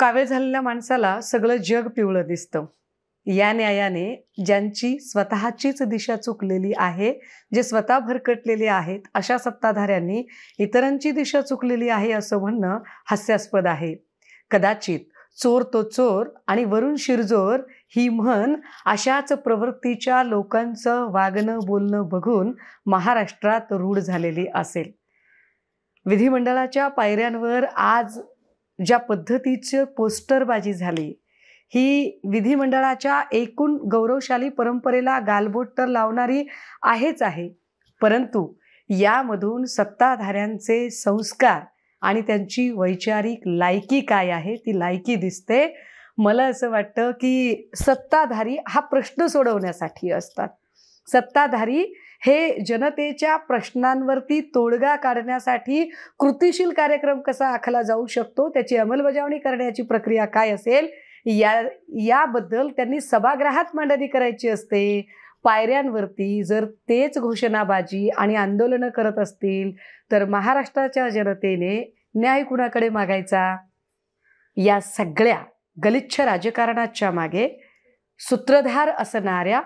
कावे झालेल्या माणसाला सगळं जग पिवळं दिसतं या न्यायाने ज्यांची स्वतःचीच दिशा चुकलेली आहे जे स्वतः भरकटलेले आहेत अशा सत्ताधाऱ्यांनी इतरांची दिशा चुकलेली आहे असं म्हणणं हास्यास्पद आहे कदाचित चोर तो चोर आणि वरुण शिरजोर ही म्हण अशाच प्रवृत्तीच्या लोकांचं वागणं बोलणं बघून महाराष्ट्रात रूढ झालेली असेल विधिमंडळाच्या पायऱ्यांवर आज ज्या पद्धतीचं पोस्टरबाजी झाली ही विधिमंडळाच्या एकूण गौरवशाली परंपरेला गालबोट तर लावणारी आहेच आहे परंतु यामधून सत्ताधाऱ्यांचे संस्कार आणि त्यांची वैचारिक लायकी काय आहे ती लायकी दिसते मला असं वाटतं की सत्ताधारी हा प्रश्न सोडवण्यासाठी असतात सत्ताधारी हे जनतेच्या प्रश्नांवरती तोडगा काढण्यासाठी कृतीशील कार्यक्रम कसा आखला जाऊ शकतो त्याची अंमलबजावणी करण्याची प्रक्रिया काय असेल या याबद्दल त्यांनी सभागृहात मांडणी करायची असते पायऱ्यांवरती जर तेच घोषणाबाजी आणि आंदोलनं करत असतील तर महाराष्ट्राच्या जनतेने न्याय कुणाकडे मागायचा या सगळ्या गलिच्छ राजकारणाच्या मागे सूत्रधार असणाऱ्या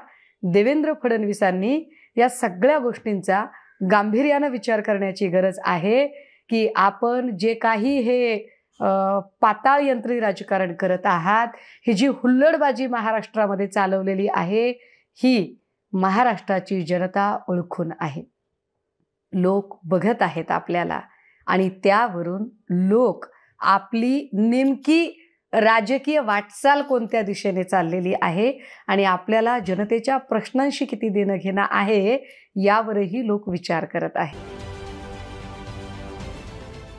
देवेंद्र फडणवीसांनी या सगळ्या गोष्टींचा गांभीर्यानं विचार करण्याची गरज आहे की आपण जे काही हे पाताळ यंत्री राजकारण करत आहात ही जी हुल्लडबाजी महाराष्ट्रामध्ये चालवलेली आहे ही महाराष्ट्राची जनता ओळखून आहे लोक बघत आहेत आपल्याला आणि त्यावरून लोक आपली नेमकी राजकीय वाटचाल कोणत्या दिशेने चाललेली आहे आणि आपल्याला जनतेच्या प्रश्नांशी किती देणं घेणं आहे यावरही लोक विचार करत आहे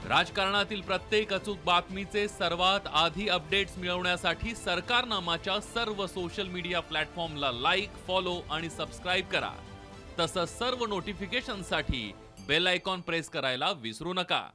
राजकारणातील प्रत्येक अचूक बातमीचे सर्वात आधी अपडेट्स मिळवण्यासाठी सरकारनामाच्या सर्व सोशल मीडिया प्लॅटफॉर्मला लाईक फॉलो आणि सबस्क्राईब करा तसंच सर्व नोटिफिकेशनसाठी बेल आयकॉन प्रेस करायला विसरू नका